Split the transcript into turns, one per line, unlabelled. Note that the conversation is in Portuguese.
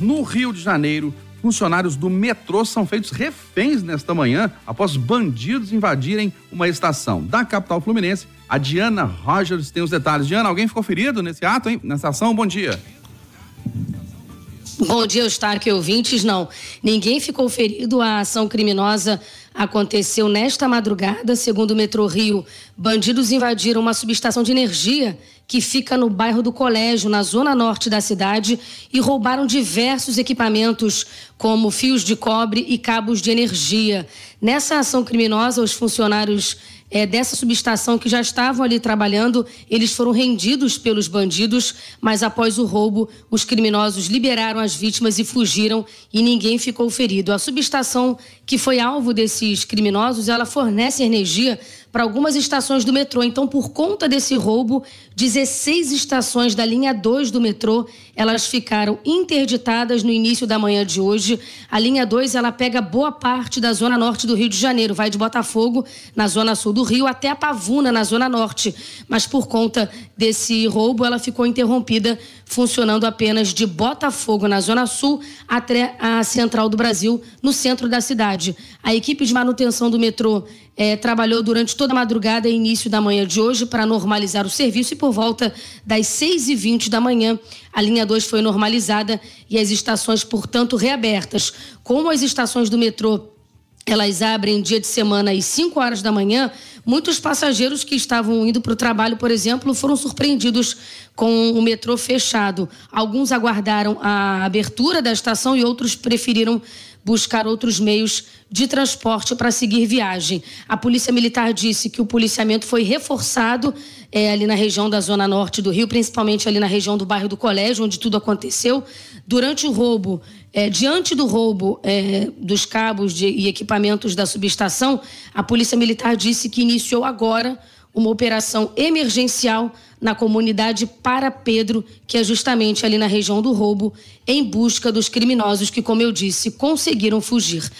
No Rio de Janeiro, funcionários do metrô são feitos reféns nesta manhã após bandidos invadirem uma estação da capital fluminense. A Diana Rogers tem os detalhes. Diana, alguém ficou ferido nesse ato, hein? Nessa ação? Bom dia.
Bom dia, Eustáquio ouvintes. Não, ninguém ficou ferido. A ação criminosa aconteceu nesta madrugada. Segundo o Metrô Rio, bandidos invadiram uma subestação de energia que fica no bairro do Colégio, na zona norte da cidade, e roubaram diversos equipamentos, como fios de cobre e cabos de energia. Nessa ação criminosa, os funcionários é, dessa subestação que já estavam ali trabalhando, eles foram rendidos pelos bandidos, mas após o roubo, os criminosos liberaram as vítimas e fugiram e ninguém ficou ferido. A subestação que foi alvo desses criminosos, ela fornece energia para algumas estações do metrô. Então, por conta desse roubo, 16 estações da linha 2 do metrô, elas ficaram interditadas no início da manhã de hoje. A linha 2, ela pega boa parte da zona norte do Rio de Janeiro, vai de Botafogo, na zona sul do Rio, até a Pavuna, na zona norte. Mas por conta desse roubo, ela ficou interrompida, funcionando apenas de Botafogo, na zona sul, até a central do Brasil, no centro da cidade. A equipe de manutenção do metrô é, trabalhou durante toda a madrugada e início da manhã de hoje para normalizar o serviço e por volta das 6h20 da manhã, a linha 2 foi normalizada e as estações, portanto, reabertas. Como as estações do metrô elas abrem dia de semana às 5 horas da manhã. Muitos passageiros que estavam indo para o trabalho, por exemplo, foram surpreendidos com o metrô fechado. Alguns aguardaram a abertura da estação e outros preferiram buscar outros meios de transporte para seguir viagem. A Polícia Militar disse que o policiamento foi reforçado é, ali na região da Zona Norte do Rio, principalmente ali na região do bairro do Colégio, onde tudo aconteceu. Durante o roubo, é, diante do roubo é, dos cabos de, e equipamentos da subestação, a Polícia Militar disse que iniciou agora uma operação emergencial na comunidade Para Pedro, que é justamente ali na região do roubo, em busca dos criminosos que, como eu disse, conseguiram fugir.